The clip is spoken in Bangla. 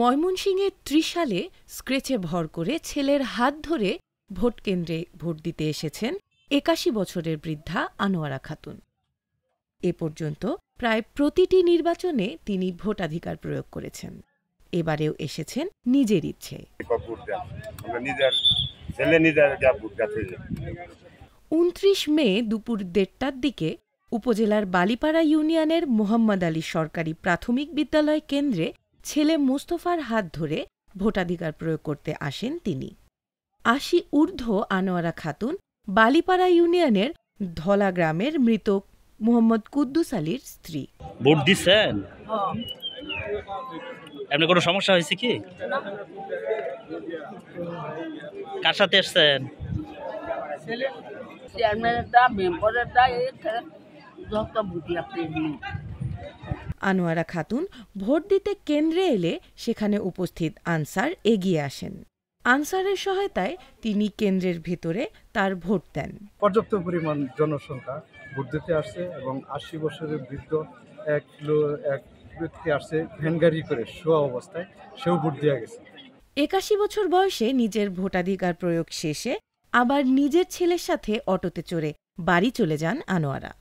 ময়মনসিংহে ত্রিশালে স্ক্রেচে ভর করে ছেলের হাত ধরে ভোটকেন্দ্রে ভোট দিতে এসেছেন একাশি বছরের বৃদ্ধা আনোয়ারা খাতুন এ পর্যন্ত প্রায় প্রতিটি নির্বাচনে তিনি ভোটাধিকার প্রয়োগ করেছেন এবারেও এসেছেন নিজের ইচ্ছে উনত্রিশ মে দুপুর দেড়টার দিকে উপজেলার বালিপাড়া ইউনিয়নের মোহাম্মদ আলী সরকারি প্রাথমিক বিদ্যালয় কেন্দ্রে ছেলে মুস্তফার হাত ধরে ভোটাধিকার প্রয়োগ করতে আসেন তিনি আশি ঊর্ধ্ব আনোয়ারা খাতুন বালিপাড়া ইউনিয়নের ধলা গ্রামের মৃত মোহাম্মদ কুদ্দুস আলীর স্ত্রী ভোট দিচ্ছেন এমনি কোনো সমস্যা হয়েছে কি কার সাথে এসছেন চেয়ারম্যানের দা চেয়ারম্যানেরটা মেম্বারেরটা যত ভুটিয়া আপনি আনোয়ারা খাতুন ভোট দিতে কেন্দ্রে এলে সেখানে উপস্থিত আনসার এগিয়ে আসেন আনসারের সহায়তায় তিনি কেন্দ্রের ভেতরে তার ভোট দেন পর্যাপ্ত পরিমাণ জনসংখ্যা ভোট দিতে আসছে এবং আশি বছরের বৃদ্ধ এক এক ব্যক্তি আসছে ভ্যানগাড়ি করে শোয়া অবস্থায় সেও ভোট দিয়ে গেছে একাশি বছর বয়সে নিজের ভোটাধিকার প্রয়োগ শেষে আবার নিজের ছেলের সাথে অটোতে চড়ে বাড়ি চলে যান আনোয়ারা